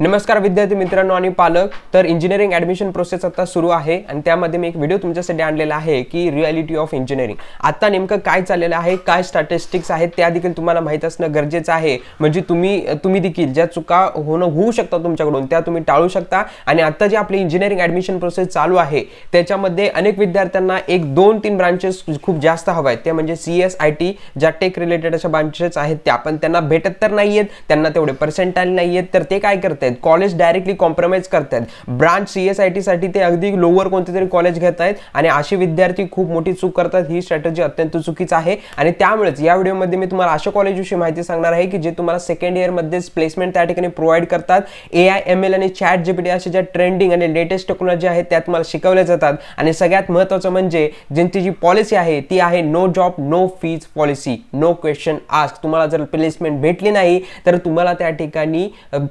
नमस्कार विद्यार्थी मित्रांनो आणि पालक तर इंजिनिअरिंग ॲडमिशन प्रोसेस आता सुरू आहे आणि त्यामध्ये मी एक व्हिडिओ तुमच्यासाठी आणलेला आहे की रिॲलिटी ऑफ इंजिनिअरिंग आता नेमकं काय चाललेलं आहे काय स्टॅटिस्टिक्स आहेत त्या देखील तुम्हाला माहीत असणं गरजेचं आहे म्हणजे तुम्ही तुम्ही देखील ज्या चुका होणं होऊ शकता तुमच्याकडून त्या तुम्ही टाळू शकता आणि आता जे आपली इंजिनिअरिंग ॲडमिशन प्रोसेस चालू आहे त्याच्यामध्ये अनेक विद्यार्थ्यांना एक दोन तीन ब्रांचेस खूप जास्त हव्या आहेत ते म्हणजे सी एस आय टी ज्या टेक रिलेटेड अशा ब्रांचेस आहेत त्या पण त्यांना भेटत तर नाही आहेत त्यांना तेवढे पर्सेंटाईल नाही आहेत तर ते काय करतात आहेत कॉलेज डायरेक्टली कॉम्प्रोमाइज करतात ब्रांच सी एस आय टीसाठी ते अगदी लोअर कोणते तरी कॉलेज घेत आहेत आणि असे विद्यार्थी खूप मोठी चूक करतात ही स्ट्रॅटजी अत्यंत चुकीच आहे आणि त्यामुळेच या व्हिडिओमध्ये मी तुम्हाला अशा कॉलेजविषयी माहिती सांगणार आहे की जे तुम्हाला सेकंड इयरमध्येच प्लेसमेंट त्या ठिकाणी प्रोव्हाइड करतात ए आय एम एल आणि चॅट जीपीटी अशा ज्या ट्रेंडिंग आणि लेटेस्ट टेक्नॉलॉजी आहेत त्या तुम्हाला शिकवल्या जातात आणि सगळ्यात महत्त्वाचं म्हणजे ज्यांची जी पॉलिसी आहे ती आहे no job no fees policy no question ask तुम्हाला जर प्लेसमेंट भेटली नाही तर तुम्हाला त्या ठिकाणी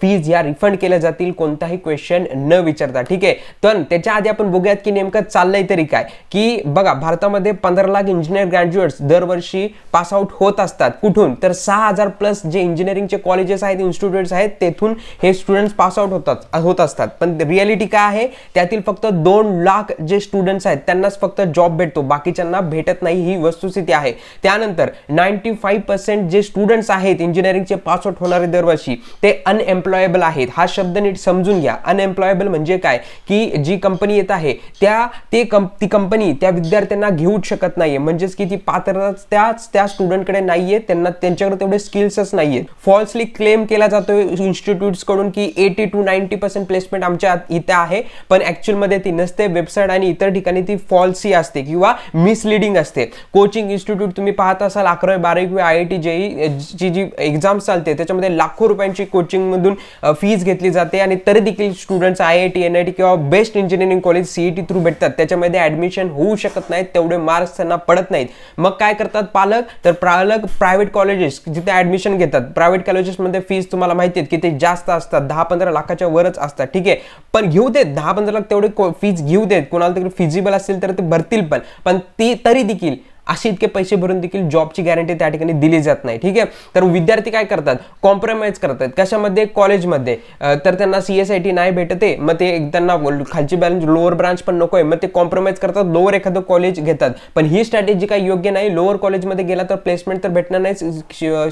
फीज या कन्फर्म केले जातील कोणताही क्वेश्चन न विचारता ठीक आहे तर त्याच्या आधी आपण बघूयात की नेमकं चाललंय तरी काय की बघा भारतामध्ये पंधरा लाख इंजिनियर ग्रॅज्युएट्स दरवर्षी पास आउट होत असतात कुठून तर सहा हजार प्लस जे इंजिनिअरिंगचे कॉलेजेस आहेत इन्स्टिट्यूट्स आहेत तेथून हे स्टुडंट्स पास आउट होतात होत असतात पण रियालिटी काय आहे त्यातील फक्त दोन लाख जे स्टुडंट्स आहेत त्यांनाच फक्त जॉब भेटतो बाकीच्यांना भेटत नाही ही वस्तुस्थिती आहे त्यानंतर नाईन्टी फाईव्ह पर्सेंट जे स्टुडंट्स आहेत इंजिनिअरिंगचे पास आउट होणारे दरवर्षी ते अनएम्प्लॉयबल आहेत हा शब्द नीट समजून घ्या अनएम्प्लॉयबल म्हणजे काय की जी कंपनी येत आहे त्या ते कंप ती कंपनी त्या विद्यार्थ्यांना घेऊच शकत नाहीये म्हणजेच की ती पात्रताच त्याच त्या स्टुडंटकडे नाहीये त्यांना त्यांच्याकडे तेवढे स्किल्सच नाहीये फॉल्सली क्लेम केला जातो इन्स्टिट्यूट्सकडून की eighty two ninety percent placement आमच्या इथे आहे पण ॲक्च्युअलमध्ये ती नसते वेबसाईट आणि इतर ठिकाणी ती फॉल्सी असते किंवा मिसलिडिंग असते कोचिंग इन्स्टिट्यूट तुम्ही पाहत असाल अकरावी बारावी किंवा आय आय टी जे जी जी एक्झाम्स चालते त्याच्यामध्ये लाखो रुपयांची कोचिंगमधून फीज फीज घेतली जाते आणि तरी देखील students I I T N I T किंवा best engineering college CET through भेटतात त्याच्यामध्ये ऍडमिशन होऊ शकत नाहीत तेवढे मार्क्स त्यांना पडत नाहीत मग काय करतात पालक तर पालक प्रायव्हेट कॉलेजेस जिथे ऍडमिशन घेतात प्रायव्हेट कॉलेजेसमध्ये फीज तुम्हाला माहिती आहेत की ते जास्त असतात दहा पंधरा लाखाच्या वरच असतात ठीक आहे पण घेऊ देत दहा पंधरा लाख तेवढे फीज घेऊ देत कोणाला तरी फिजिबल असेल तर ते भरतील पण पण ते तरी देखील असे इतके पैसे भरून देखील जॉबची गॅरंटी त्या ठिकाणी दिली जात नाही ठीक आहे तर विद्यार्थी काय करतात कॉम्प्रोमाइज करतात कशामध्ये कॉलेजमध्ये तर त्यांना सी एस आय टी नाही भेटते मग ते त्यांना खालची बॅलन्स लोअर ब्रांच पण नको आहे मग ते कॉम्प्रोमाइज करतात लोअर एखादं कॉलेज घेतात पण ही स्ट्रॅटेजी काही योग्य नाही लोअर कॉलेजमध्ये गेला तर प्लेसमेंट तर भेटणार नाही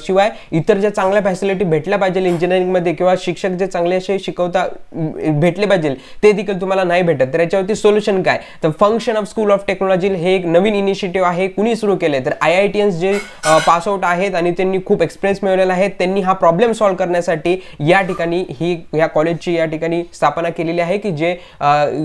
शिवाय इतर ज्या चांगल्या फॅसिलिटी भेटल्या पाहिजे इंजिनिअरिंगमध्ये किंवा शिक्षक जे चांगले असे शिकवता भेटले पाहिजे ते देखील तुम्हाला नाही भेटत तर याच्यावरती सोल्युशन काय तर function of school of technology हे एक नवीन इनिशिएटिव्ह आहे कोणी सुरू केले तर आय आय टी जे पासआउट आहेत आणि त्यांनी खूप एक्सपिरियन्स मिळवलेला आहे त्यांनी हा प्रॉब्लेम सॉल्व्ह करण्यासाठी या ठिकाणी ही या कॉलेजची या ठिकाणी स्थापना केलेली आहे की जे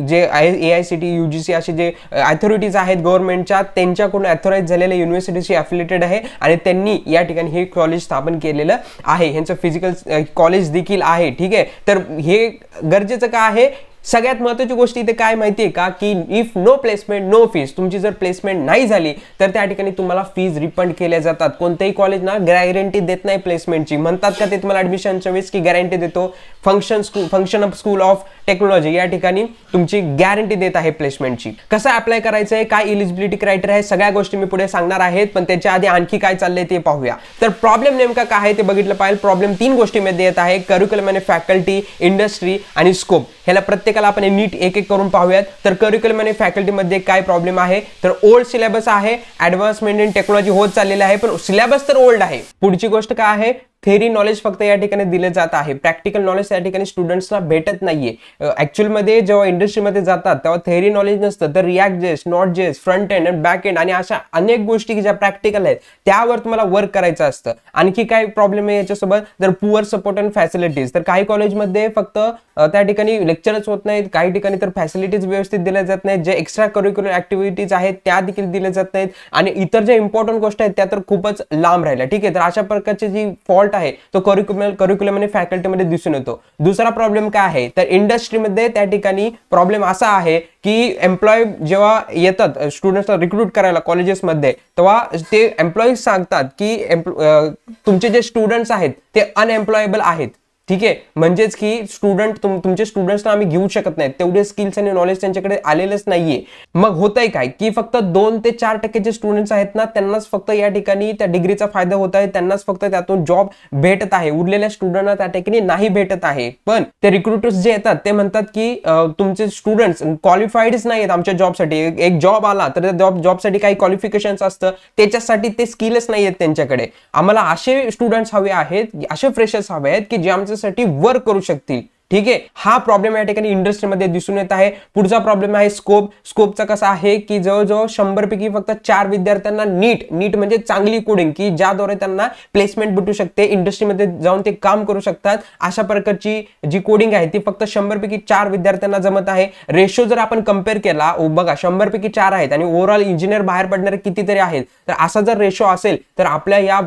जे I A I C T U G C असे जे अथॉरिटीज आहेत गव्हर्नमेंटच्या त्यांच्याकडून ॲथॉराईज झालेल्या युनिव्हर्सिटीशी अफिलेटेड आहे आणि त्यांनी या ठिकाणी हे कॉलेज स्थापन केलेलं आहे ह्यांचं फिजिकल कॉलेज देखील आहे ठीक आहे तर हे गरजेचं का आहे सगळ्यात महत्त्वाची गोष्ट इथे काय माहिती आहे का की if no placement no fees तुमची जर प्लेसमेंट नाही झाली तर त्या ठिकाणी तुम्हाला फीज रिफंड केल्या जातात कोणत्याही ना गॅरंटी देत नाही प्लेसमेंटची म्हणतात का ते तुम्हाला ऍडमिशनच्या वेळेस की गॅरंटी देतो function school function of school of technology या ठिकाणी तुमची गॅरंटी देत आहे प्लेसमेंटची कसं अप्लाय करायचं आहे काय इलिजिबिलिटी क्रायटेरिया आहे सगळ्या गोष्टी मी पुढे सांगणार आहेत पण त्याच्या आधी आणखी काय चाललंय ते पाहूया तर प्रॉब्लेम नेमका काय आहे ते बघितलं पाहिजे प्रॉब्लेम तीन गोष्टीमध्ये येत आहे करिक्युलम आणि फॅकल्टी इंडस्ट्री आणि स्कोप ह्याला प्रत्येकाला आपण नीट एक एक करून पाहूयात तर करिक्युलम आणि फॅकल्टीमध्ये काय प्रॉब्लेम आहे तर ओल्ड सिलेबस आहे ॲडव्हान्समेंट इन टेक्नॉलॉजी होत चाललेली आहे पण सिलेबस तर ओल्ड आहे पुढची गोष्ट काय आहे थेरी नॉलेज फक्त या ठिकाणी दिले जात आहे प्रॅक्टिकल नॉलेज या ठिकाणी स्टुडंट्सला भेटत नाहीये मध्ये जेव्हा इंडस्ट्रीमध्ये जातात तेव्हा थेरी नॉलेज नसतं तर react JS node JS front end and back end आणि अशा अनेक गोष्टी ज्या प्रॅक्टिकल आहेत त्यावर तुम्हाला वर्क करायचं असतं आणखी काय प्रॉब्लेम आहे याच्यासोबत जर पुअर सपोर्ट अँड फॅसिलिटीज तर काही कॉलेजमध्ये फक्त त्या ठिकाणी लेक्चरच होत नाहीत काही ठिकाणी तर फॅसिलिटीज व्यवस्थित दिल्या जात नाहीत जे एक्स्ट्रा करिक्युलर ऍक्टिव्हिटीज आहेत त्या देखील दिल्या जात नाहीत आणि इतर ज्या इम्पॉर्टंट गोष्ट आहेत त्या तर खूपच लांब राहिल्या ठीक आहे तर अशा प्रकारचे जी फॉल्ट पार्ट आहे तो करिक्युलम आणि फॅकल्टीमध्ये दिसून येतो दुसरा प्रॉब्लेम काय आहे तर इंडस्ट्रीमध्ये त्या ठिकाणी प्रॉब्लेम असा आहे की एम्प्लॉय जेव्हा येतात स्टुडंट्सला रिक्रूट करायला कॉलेजेसमध्ये तेव्हा ते एम्प्लॉईज सांगतात की तुमचे जे स्टुडंट्स आहेत ते अनएम्प्लॉयबल आहेत ठीक आहे म्हणजेच की स्टुडंट तुम तुमचे स्टुडंट्सना आम्ही घेऊ शकत नाही तेवढे स्किल्स आणि नॉलेज त्यांच्याकडे आलेलंच नाहीये मग आहे काय की फक्त दोन ते चार टक्के जे स्टुडंट्स आहेत ना त्यांनाच फक्त या ठिकाणी त्या डिग्रीचा फायदा होत आहे त्यांनाच फक्त त्यातून जॉब भेटत आहे उरलेल्या स्टुडंटना त्या ठिकाणी नाही भेटत आहे पण ते रिक्रुटर्स जे येतात ते म्हणतात की तुमचे स्टुडंट्स क्वालिफाईडच नाही आहेत आमच्या जॉबसाठी एक जॉब आला तर जॉब जॉबसाठी काही क्वालिफिकेशन असतं त्याच्यासाठी ते स्किलच नाही आहेत त्यांच्याकडे आम्हाला असे स्टुडंट्स हवे आहेत असे फ्रेशर्स हवे आहेत की जे आमचे समाजासाठी वर्क करू शकतील ठीक आहे हा प्रॉब्लेम या ठिकाणी इंडस्ट्रीमध्ये दिसून येत आहे पुढचा प्रॉब्लेम आहे स्कोप स्कोपचा कसा आहे की जवळजवळ शंभरपैकी फक्त चार विद्यार्थ्यांना नीट नीट म्हणजे चांगली कोडिंग की ज्याद्वारे त्यांना प्लेसमेंट भेटू शकते इंडस्ट्रीमध्ये जाऊन ते काम करू शकतात अशा प्रकारची जी कोडिंग आहे ती फक्त शंभरपैकी चार विद्यार्थ्यांना जमत आहे रेशो जर आपण कम्पेअर केला बघा शंभरपैकी चार आहेत आणि ओव्हरऑल इंजिनियर बाहेर पडणारे कितीतरी आहेत तर असा जर रेशो असेल तर आपल्या या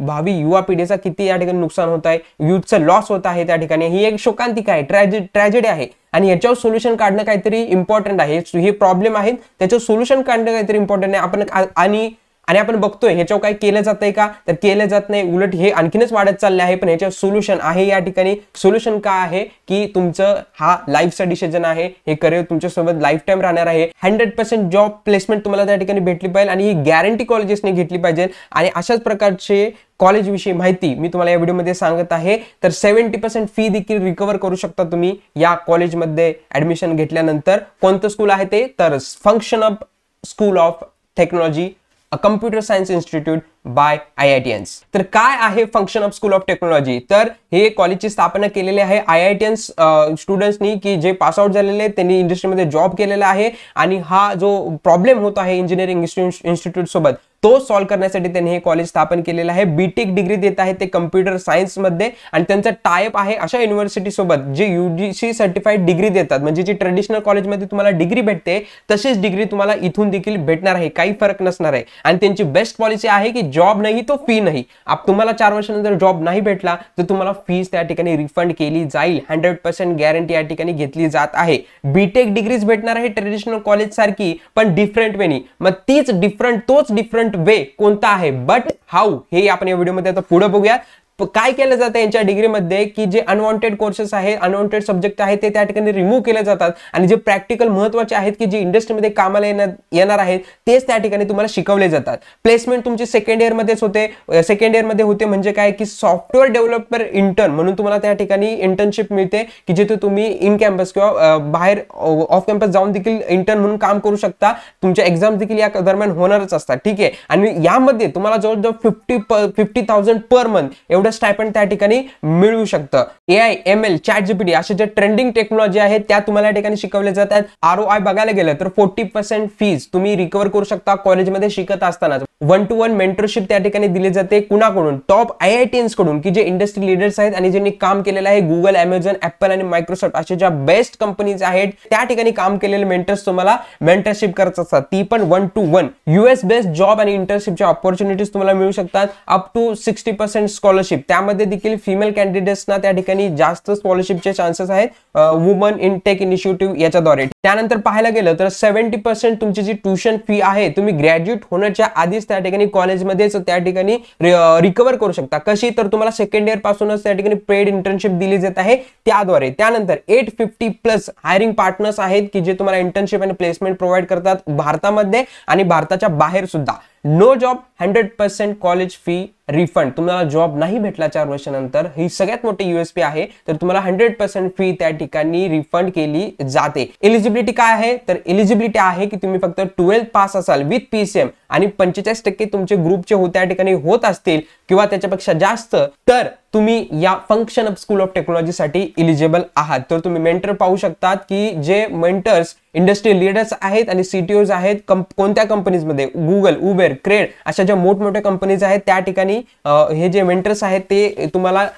भावी युवा पिढीचा किती या ठिकाणी नुकसान होत आहे युथचा लॉस होत आहे त्या ठिकाणी ही एक शोकांत काय आहे ट्रॅजे ट्रॅजेडी आहे आणि याच्यावर सोल्युशन काढणं काहीतरी इम्पॉर्टंट आहे हे प्रॉब्लेम आहे त्याच्यावर सोल्युशन काढणं काहीतरी इम्पॉर्टंट आहे आपण आणि आणि आपण बघतोय ह्याच्यावर काय केलं जात आहे का तर केलं जात नाही उलट हे आणखीनच वाढत चालले आहे पण ह्याच्यावर सोल्युशन आहे या ठिकाणी सोल्युशन काय आहे की तुमचं हा लाईफचा डिसिजन आहे हे करिअर तुमच्यासोबत लाईफ टाईम राहणार आहे हंड्रेड पर्सेंट जॉब प्लेसमेंट तुम्हाला त्या ठिकाणी भेटली पाहिजे आणि ही गॅरंटी कॉलेजेसने घेतली पाहिजे आणि अशाच प्रकारचे कॉलेजविषयी माहिती मी तुम्हाला या व्हिडिओमध्ये सांगत आहे तर सेव्हन्टी पर्सेंट फी देखील रिकवर करू शकता तुम्ही या कॉलेजमध्ये ॲडमिशन घेतल्यानंतर कोणतं स्कूल आहे ते तर function of school of technology computer science institute by I I IITians तर काय आहे function of school of technology तर हे कॉलेजची स्थापना केलेली आहे आय आय टी एन्स स्टुडंट्सनी की जे पास आउट झालेले आहेत त्यांनी इंडस्ट्रीमध्ये जॉब केलेला आहे आणि हा जो प्रॉब्लेम होत आहे इंजिनिअरिंग इन्स्टिट्यूट सोबत तो सॉल्व्ह करण्यासाठी त्यांनी हे कॉलेज स्थापन केलेलं आहे बीटेक डिग्री देत आहे ते कम्प्युटर सायन्समध्ये आणि त्यांचा टायप आहे अशा युनिव्हर्सिटी सोबत जे युजीसी सर्टिफाईड डिग्री देतात म्हणजे जी ट्रेडिशनल कॉलेजमध्ये तुम्हाला डिग्री भेटते तशीच डिग्री तुम्हाला इथून देखील भेटणार आहे काही फरक नसणार आहे आणि त्यांची बेस्ट पॉलिसी आहे की जॉब नाही तो फी नाही तुम्हाला चार वर्षानंतर जॉब नाही भेटला तर तुम्हाला फीज त्या ठिकाणी रिफंड केली जाईल हंड्रेड पर्सेंट गॅरंटी या ठिकाणी घेतली जात आहे बीटेक डिग्रीज भेटणार आहे ट्रेडिशनल कॉलेज सारखी पण डिफरंट वेनी मग तीच डिफरंट तोच डिफरंट वे कोणता आहे बट हाऊ हे आपण या व्हिडिओमध्ये आता पुढे बघूया काय केलं जातं यांच्या डिग्रीमध्ये की जे अनवॉन्टेड कोर्सेस आहेत अनवॉन्टेड सब्जेक्ट आहेत ते त्या ठिकाणी रिमूव्ह केले जातात आणि जे प्रॅक्टिकल महत्वाचे आहेत की जे इंडस्ट्रीमध्ये कामाला येणार येणार आहेत तेच त्या ठिकाणी तुम्हाला शिकवले जातात प्लेसमेंट तुमचे सेकंड इयरमध्येच होते सेकंड इयरमध्ये होते म्हणजे काय की सॉफ्टवेअर डेव्हलपर इंटर्न म्हणून तुम्हाला त्या ठिकाणी इंटर्नशिप मिळते की जिथे तुम्ही इन कॅम्पस किंवा बाहेर ऑफ कॅम्पस जाऊन देखील इंटर्न म्हणून काम करू शकता तुमच्या एक्झाम देखील या दरम्यान होणारच असतात ठीक आहे आणि यामध्ये तुम्हाला जवळजवळ fifty fifty thousand per month एवढं एवढं स्टायपंड त्या ठिकाणी मिळू शकतं A I M L chat GPT अशा ज्या ट्रेंडिंग टेक्नॉलॉजी आहेत त्या तुम्हाला या ठिकाणी शिकवल्या जातात आर ओ आय बघायला गेलं तर फोर्टी पर्सेंट फीज तुम्ही रिकवर करू शकता कॉलेजमध्ये शिकत असताना वन टू वन मेंटरशिप त्या ठिकाणी दिली जाते कुणाकडून टॉप आय आय टी कडून की जे इंडस्ट्री लिडर्स आहेत आणि ज्यांनी काम केलेलं आहे गुगल अमेझॉन ऍपल आणि मायक्रोसॉफ्ट अशा ज्या बेस्ट कंपनीज आहेत त्या ठिकाणी काम केलेले मेंटर्स तुम्हाला मेंटरशिप करत असतात ती पण one to one US based job आणि इंटर्नशिपच्या ऑपॉर्च्युनिटीज तुम्हाला मिळू शकतात up to sixty percent scholarship त्यामध्ये देखील फिमेल कॅन्डिडेट्सना त्या ठिकाणी जास्त स्कॉलरशिपचे चान्सेस आहेत वुमन इनटेक टेक इनिशिएटिव्ह याच्याद्वारे त्यानंतर पाहायला गेलं तर सेव्हन्टी पर्सेंट तुमची जी ट्युशन फी आहे तुम्ही ग्रॅज्युएट होण्याच्या आधीच त्या ठिकाणी कॉलेजमध्येच त्या ठिकाणी रिकवर करू शकता कशी तर तुम्हाला सेकंड इयर पासूनच त्या ठिकाणी पेड इंटर्नशिप दिली जात आहे त्याद्वारे त्यानंतर eight fifty plus hiring partners आहेत की जे तुम्हाला इंटर्नशिप आणि प्लेसमेंट प्रोव्हाइड करतात भारतामध्ये आणि भारताच्या बाहेर सुद्धा no job hundred percent college fee refund तुम्हाला जॉब नाही भेटला चार वर्षानंतर ही सगळ्यात मोठी युएसपी आहे तर तुम्हाला हंड्रेड पर्सेंट फी त्या ठिकाणी रिफंड केली जाते एलिजिबिलिटी काय आहे तर एलिजिबिलिटी आहे की तुम्ही फक्त ट्वेल्थ पास असाल विथ पीसीएम आणि पंचेचाळीस टक्के तुमचे ग्रुपचे होते त्या ठिकाणी होत असतील किंवा त्याच्यापेक्षा जास्त तर तुम्ही या फंक्शन ऑफ स्कूल ऑफ टेक्नॉलॉजीसाठी इलिजिबल आहात तर तुम्ही मेंटर पाहू शकतात की जे मेंटर्स इंडस्ट्री लीडर्स आहेत आणि सीटीओज आहेत कोणत्या कंपनीजमध्ये गुगल उबेर क्रेड अशा ज्या मोठमोठ्या कंपनीज आहेत त्या ठिकाणी हे जे मेंटर्स आहेत ते तुम्हाला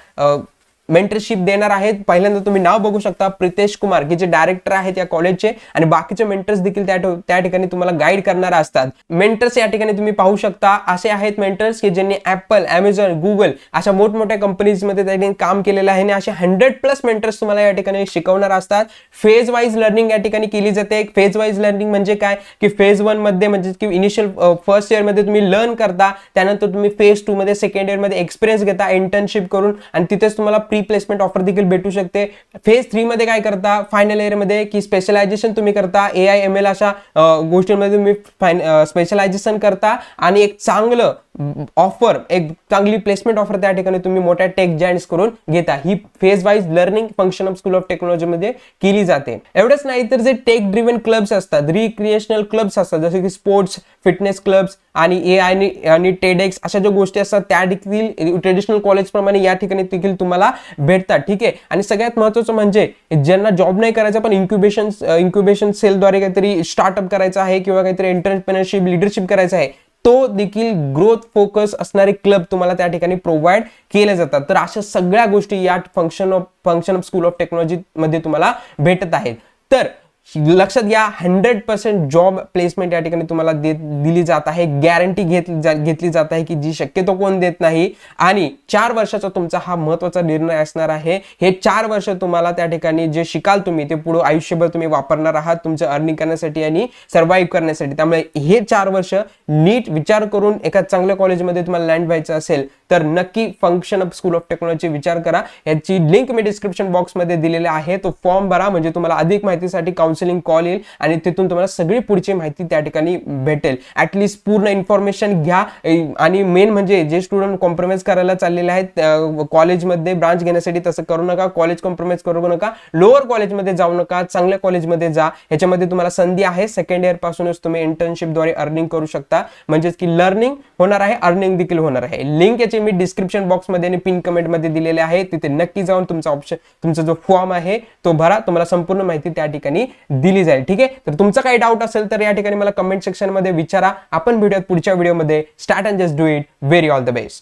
मेंटरशिप देणार आहेत पहिल्यांदा तुम्ही नाव बघू शकता प्रितेश कुमार की जे डायरेक्टर आहेत या कॉलेजचे आणि बाकीचे मेंटर्स देखील त्या त्या ठिकाणी तुम्हाला गाईड करणार असतात मेंटर्स या ठिकाणी तुम्ही पाहू शकता असे आहेत मेंटर्स की ज्यांनी ऍपल अमेझॉन गुगल अशा मोठमोठ्या कंपनीजमध्ये त्यांनी काम केलेलं आहे आणि असे हंड्रेड प्लस मेंटर्स तुम्हाला या ठिकाणी शिकवणार असतात फेज वाईज लर्निंग या ठिकाणी केली जाते फेज वाईज लर्निंग म्हणजे काय की फेज वन मध्ये म्हणजे की इनिशियल फर्स्ट इयरमध्ये तुम्ही लर्न करता त्यानंतर तुम्ही फेज टू मध्ये सेकंड इयरमध्ये एक्सपिरियन्स घेता इंटर्नशिप करून आणि तिथेच तुम्हाला प्री प्लेसमेंट ऑफर देखील भेटू शकते फेज थ्रीमध्ये काय करता फायनल इयरमध्ये की स्पेशलायझेशन तुम्ही करता ए आय एम एल अशा गोष्टींमध्ये तुम्ही फायन स्पेशलायझेशन करता आणि एक चांगलं ऑफर एक चांगली प्लेसमेंट ऑफर त्या ठिकाणी तुम्ही मोठ्या टेक जॉईन्स करून घेता ही phase wise learning function of school of टेक्नॉलॉजीमध्ये केली जाते एवढंच नाही तर जे टेक ड्रिव्हन क्लब्स असतात रिक्रिएशनल क्लब्स असतात जसे की स्पोर्ट्स फिटनेस क्लब्स आणि ए आय आणि टेडेक्स अशा ज्या गोष्टी असतात त्या देखील ट्रेडिशनल कॉलेजप्रमाणे या ठिकाणी देखील तुम्हाला भेटतात ठीक आहे आणि सगळ्यात महत्वाचं म्हणजे ज्यांना जॉब नाही करायचा पण इन्क्युबेशन इन्क्युबेशन सेलद्वारे काहीतरी स्टार्टअप करायचं आहे किंवा काहीतरी एंटरप्रेनरशिप लिडरशिप करायचा आहे तो देखील ग्रोथ फोकस असणारे क्लब तुम्हाला त्या ठिकाणी प्रोव्हाइड केले जातात तर अशा सगळ्या गोष्टी या function of function of school of technology मध्ये तुम्हाला भेटत आहेत तर लक्षात घ्या हंड्रेड पर्सेंट जॉब प्लेसमेंट या ठिकाणी तुम्हाला दिली जात आहे गॅरंटी घेतली घेतली जात आहे की जी शक्यतो कोण देत नाही आणि चार वर्षाचा तुमचा हा महत्वाचा निर्णय असणार आहे हे चार वर्ष तुम्हाला त्या ठिकाणी जे शिकाल तुम्ही ते पुढे आयुष्यभर तुम्ही वापरणार आहात तुमचं अर्निंग करण्यासाठी आणि सर्व्हाइव्ह करण्यासाठी त्यामुळे हे चार वर्ष नीट विचार करून एका चांगल्या कॉलेजमध्ये तुम्हाला लँड व्हायचं असेल तर नक्की function of school of technology विचार करा याची लिंक मी डिस्क्रिप्शन बॉक्समध्ये दिलेला आहे तो फॉर्म भरा म्हणजे तुम्हाला अधिक माहितीसाठी काउन्सिल काउन्सिलिंग कॉल येईल आणि तिथून तुम्हाला सगळी पुढची माहिती त्या ठिकाणी भेटेल ॲटलिस्ट पूर्ण इन्फॉर्मेशन घ्या आणि मेन म्हणजे जे स्टुडंट कॉम्प्रोमाइज करायला चाललेले आहेत कॉलेजमध्ये ब्रांच घेण्यासाठी तसं करू नका कॉलेज कॉम्प्रोमाइज करू नका लोअर कॉलेजमध्ये जाऊ नका चांगल्या कॉलेजमध्ये जा ह्याच्यामध्ये तुम्हाला संधी आहे सेकंड इयर पासूनच तुम्ही इंटर्नशिपद्वारे अर्निंग करू शकता म्हणजेच की लर्निंग होणार आहे अर्निंग देखील होणार आहे लिंक याची मी डिस्क्रिप्शन बॉक्समध्ये आणि पिन कमेंटमध्ये दिलेले आहे तिथे नक्की जाऊन तुमचा ऑप्शन तुमचा जो फॉर्म आहे तो भरा तुम्हाला संपूर्ण माहिती त्या ठिकाणी दिली जाईल ठीक आहे तर तुमचा काही डाऊट असेल तर या ठिकाणी मला कमेंट सेक्शनमध्ये विचारा आपण भेटूयात पुढच्या व्हिडिओमध्ये start and just do it very all the best